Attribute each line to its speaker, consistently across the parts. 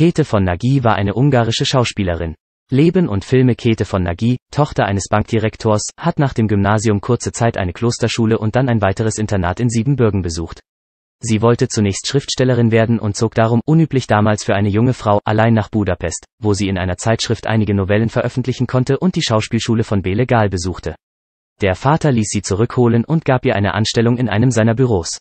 Speaker 1: Käthe von Nagy war eine ungarische Schauspielerin. Leben und Filme Käthe von Nagy, Tochter eines Bankdirektors, hat nach dem Gymnasium kurze Zeit eine Klosterschule und dann ein weiteres Internat in Siebenbürgen besucht. Sie wollte zunächst Schriftstellerin werden und zog darum, unüblich damals für eine junge Frau, allein nach Budapest, wo sie in einer Zeitschrift einige Novellen veröffentlichen konnte und die Schauspielschule von Bele Gal besuchte. Der Vater ließ sie zurückholen und gab ihr eine Anstellung in einem seiner Büros.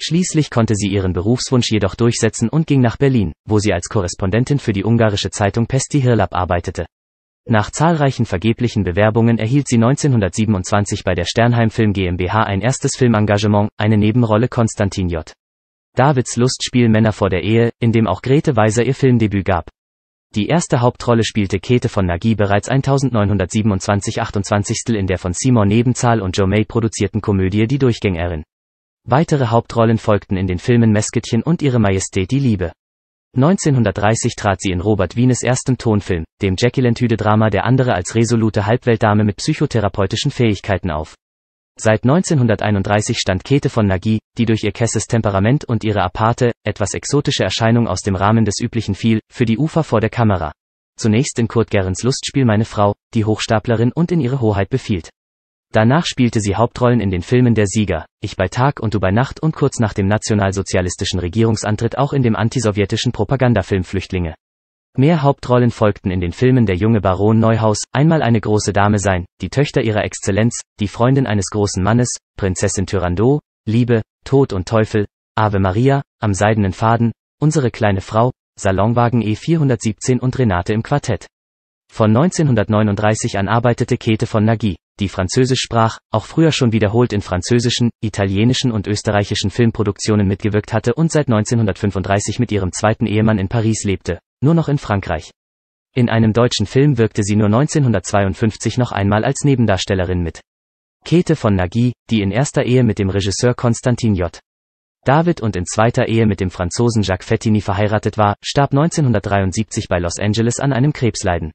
Speaker 1: Schließlich konnte sie ihren Berufswunsch jedoch durchsetzen und ging nach Berlin, wo sie als Korrespondentin für die ungarische Zeitung Pesti Hirlap arbeitete. Nach zahlreichen vergeblichen Bewerbungen erhielt sie 1927 bei der Sternheim Film GmbH ein erstes Filmengagement, eine Nebenrolle Konstantin J. Davids Lustspiel Männer vor der Ehe, in dem auch Grete Weiser ihr Filmdebüt gab. Die erste Hauptrolle spielte Käthe von Nagy bereits 1927 28. in der von Simon Nebenzahl und Joe May produzierten Komödie Die Durchgängerin. Weitere Hauptrollen folgten in den Filmen Messgetchen und Ihre Majestät die Liebe. 1930 trat sie in Robert Wienes erstem Tonfilm, dem Jacqueline-Tüde-Drama Der andere als resolute Halbweltdame mit psychotherapeutischen Fähigkeiten auf. Seit 1931 stand Käthe von Nagy, die durch ihr kesses Temperament und ihre aparte, etwas exotische Erscheinung aus dem Rahmen des Üblichen fiel, für die Ufer vor der Kamera. Zunächst in Kurt Gerrens Lustspiel Meine Frau, die Hochstaplerin und in ihre Hoheit befiehlt. Danach spielte sie Hauptrollen in den Filmen Der Sieger, Ich bei Tag und Du bei Nacht und kurz nach dem nationalsozialistischen Regierungsantritt auch in dem antisowjetischen Propagandafilm Flüchtlinge. Mehr Hauptrollen folgten in den Filmen Der junge Baron Neuhaus, Einmal eine große Dame sein, Die Töchter ihrer Exzellenz, Die Freundin eines großen Mannes, Prinzessin Tyrandot, Liebe, Tod und Teufel, Ave Maria, Am seidenen Faden, Unsere kleine Frau, Salonwagen E417 und Renate im Quartett. Von 1939 an arbeitete Käthe von Nagy, die Französisch sprach, auch früher schon wiederholt in französischen, italienischen und österreichischen Filmproduktionen mitgewirkt hatte und seit 1935 mit ihrem zweiten Ehemann in Paris lebte, nur noch in Frankreich. In einem deutschen Film wirkte sie nur 1952 noch einmal als Nebendarstellerin mit. Käthe von Nagy, die in erster Ehe mit dem Regisseur Konstantin J. David und in zweiter Ehe mit dem Franzosen Jacques Fettini verheiratet war, starb 1973 bei Los Angeles an einem Krebsleiden.